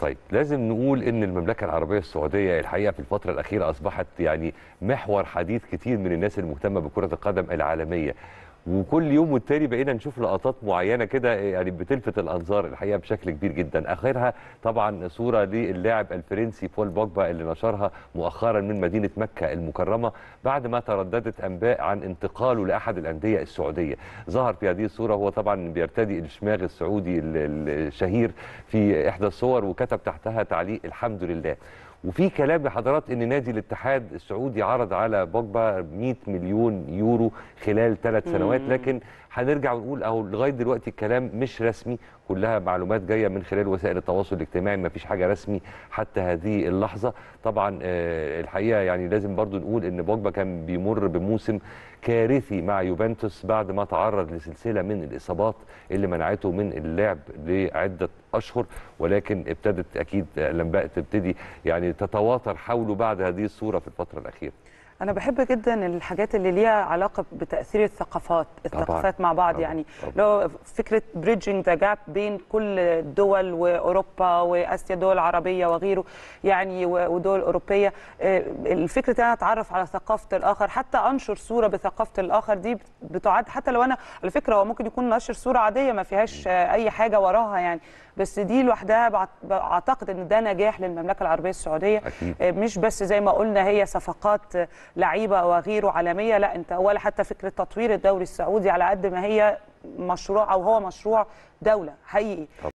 طيب لازم نقول ان المملكه العربيه السعوديه الحقيقه في الفتره الاخيره اصبحت يعني محور حديث كتير من الناس المهتمه بكره القدم العالميه وكل يوم والتاني بقينا نشوف لقطات معينه كده يعني بتلفت الانظار الحقيقه بشكل كبير جدا اخرها طبعا صوره للاعب الفرنسي بول بوجبا اللي نشرها مؤخرا من مدينه مكه المكرمه بعد ما ترددت انباء عن انتقاله لاحد الانديه السعوديه ظهر في هذه الصوره هو طبعا بيرتدي الشماغ السعودي الشهير في احدى الصور وكتب تحتها تعليق الحمد لله وفي كلام لحضرات ان نادي الاتحاد السعودي عرض على بوجبا 100 مليون يورو خلال ثلاث سنوات معلومات لكن هنرجع ونقول اهو لغايه دلوقتي الكلام مش رسمي كلها معلومات جايه من خلال وسائل التواصل الاجتماعي ما فيش حاجه رسمي حتى هذه اللحظه طبعا آه، الحقيقه يعني لازم برضو نقول ان بوجبا كان بيمر بموسم كارثي مع يوفنتوس بعد ما تعرض لسلسله من الاصابات اللي منعته من اللعب لعده اشهر ولكن ابتدت اكيد الانباء آه، تبتدي يعني تتواتر حوله بعد هذه الصوره في الفتره الاخيره انا بحب جدا الحاجات اللي ليها علاقه بتاثير الثقافات الثقافات طبعا. مع بعض طبعا. يعني لو فكره بريدجنج ذا جاب بين كل الدول واوروبا واسيا دول عربيه وغيره يعني ودول اوروبيه آه، الفكره ان انا اتعرف على ثقافه الاخر حتى انشر صوره بثقافه الاخر دي بتعد حتى لو انا على فكره هو ممكن يكون نشر صوره عاديه ما فيهاش اي حاجه وراها يعني بس بس دي لوحدها اعتقد ان ده نجاح للمملكه العربيه السعوديه أكيد. آه، مش بس زي ما قلنا هي صفقات لعيبه وغيره عالميه لا انت ولا حتى فكره تطوير الدوري السعودي على قد ما هي مشروع او هو مشروع دوله حقيقي